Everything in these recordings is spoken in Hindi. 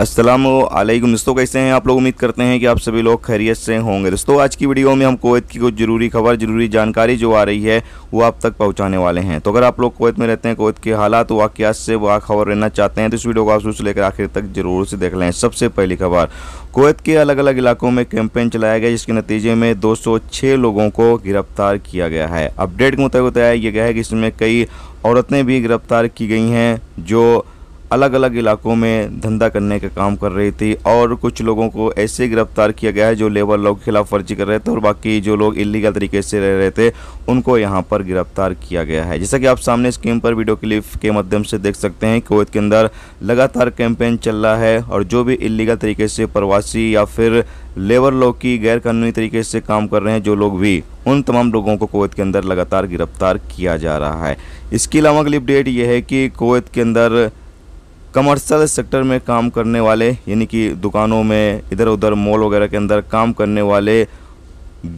असलम दोस्तों कैसे हैं आप लोग उम्मीद करते हैं कि आप सभी लोग खैरियत से होंगे दोस्तों आज की वीडियो में हम कोवैत की कुछ ज़रूरी खबर ज़रूरी जानकारी जो आ रही है वो आप तक पहुंचाने वाले हैं तो अगर आप लोग कोवैत में रहते हैं कोवैत के हालात वाकयात से वाक खबर रहना चाहते हैं तो इस वीडियो को आप सोच लेकर आखिर तक ज़रूर से देख लें सबसे पहली खबर कोवैत के अलग अलग इलाकों में कैंपेन चलाया गया जिसके नतीजे में छः लोगों को गिरफ्तार किया गया है अपडेट के मुताबिक बताया गया है कि इसमें कई औरतें भी गिरफ्तार की गई हैं जो अलग अलग इलाकों में धंधा करने का काम कर रही थी और कुछ लोगों को ऐसे गिरफ्तार किया गया है जो लेबर लॉ के खिलाफ वर्जी कर रहे थे और बाकी जो लोग इलीगल तरीके से रह रहे थे उनको यहाँ पर गिरफ्तार किया गया है जैसा कि आप सामने स्क्रीन पर वीडियो क्लिप के माध्यम से देख सकते हैं कोवैत के अंदर लगातार कैंपेन चल रहा है और जो भी इलीगल तरीके से प्रवासी या फिर लेबर लॉ की गैरकानूनी तरीके से काम कर रहे हैं जो लोग भी उन तमाम लोगों को कोवैत के अंदर लगातार गिरफ्तार किया जा रहा है इसके अलावा अगली अपडेट यह है कि कोवैत के अंदर कमर्शियल सेक्टर में काम करने वाले यानी कि दुकानों में इधर उधर मॉल वगैरह के अंदर काम करने वाले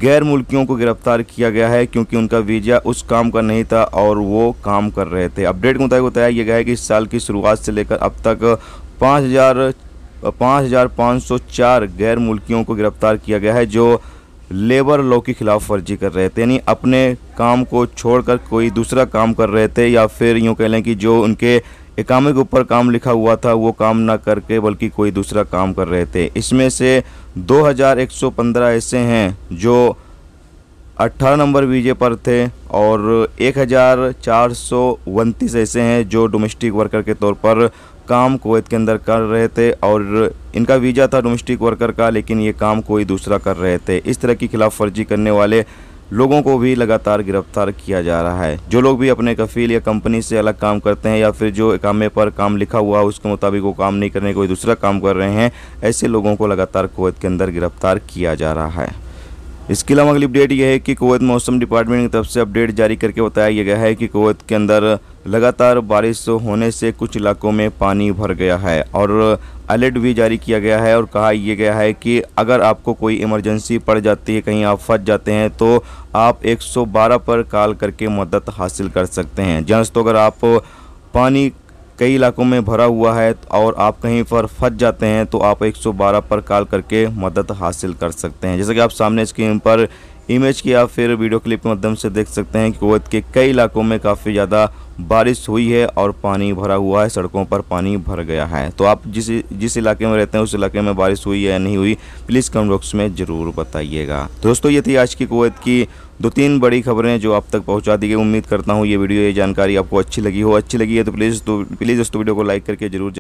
गैर मुल्कियों को गिरफ्तार किया गया है क्योंकि उनका वीज़ा उस काम का नहीं था और वो काम कर रहे थे अपडेट के मुताबिक बताया गया है कि इस साल की शुरुआत से लेकर अब तक पाँच हज़ार पाँच हज़ार पाँच सौ चार गैर मुल्कियों को गिरफ्तार किया गया है जो लेबर लॉ के खिलाफ वर्जी कर रहे थे यानी अपने काम को छोड़कर कोई दूसरा काम कर रहे थे या फिर यूँ कह लें कि जो उनके एकामे के ऊपर काम लिखा हुआ था वो काम ना करके बल्कि कोई दूसरा काम कर रहे थे इसमें से 2115 ऐसे हैं जो 18 नंबर वीजे पर थे और एक ऐसे हैं जो डोमेस्टिक वर्कर के तौर पर काम कोवैत के अंदर कर रहे थे और इनका वीज़ा था डोमेस्टिक वर्कर का लेकिन ये काम कोई दूसरा कर रहे थे इस तरह की खिलाफ वर्जी करने वाले लोगों को भी लगातार गिरफ्तार किया जा रहा है जो लोग भी अपने कफील या कंपनी से अलग काम करते हैं या फिर जो कामे पर काम लिखा हुआ उसके मुताबिक वो काम नहीं करने कोई दूसरा काम कर रहे हैं ऐसे लोगों को लगातार कुवैत के अंदर गिरफ्तार किया जा रहा है इसके अलावा अगली अपडेट यह है कि कुवैत मौसम डिपार्टमेंट की तरफ से अपडेट जारी करके बताया गया है कि कुवैत के अंदर लगातार बारिश होने से कुछ इलाकों में पानी भर गया है और अलर्ट भी जारी किया गया है और कहा यह गया है कि अगर आपको कोई इमरजेंसी पड़ जाती है कहीं आप फंस जाते हैं तो आप 112 पर कॉल करके मदद हासिल कर सकते हैं जहाँ तो अगर आप पानी कई इलाकों में भरा हुआ है और आप कहीं पर फंस जाते हैं तो आप 112 पर कॉल करके मदद हासिल कर सकते हैं जैसे कि आप सामने स्क्रीन पर इमेज की या फिर वीडियो क्लिप के माध्यम से देख सकते हैं कि कुवैत के कई इलाकों में काफ़ी ज़्यादा बारिश हुई है और पानी भरा हुआ है सड़कों पर पानी भर गया है तो आप जिस जिस इलाके में रहते हैं उस इलाके में बारिश हुई या नहीं हुई प्लीज़ कमेंट बॉक्स में ज़रूर बताइएगा दोस्तों ये थी आज की कुवैत की दो तीन बड़ी खबरें जो आप तक पहुंचा दी गई उम्मीद करता हूँ ये वीडियो ये जानकारी आपको अच्छी लगी हो अच्छी लगी है तो प्लीज़ तो प्लीज़ दोस्तों वीडियो को लाइक करके जरूर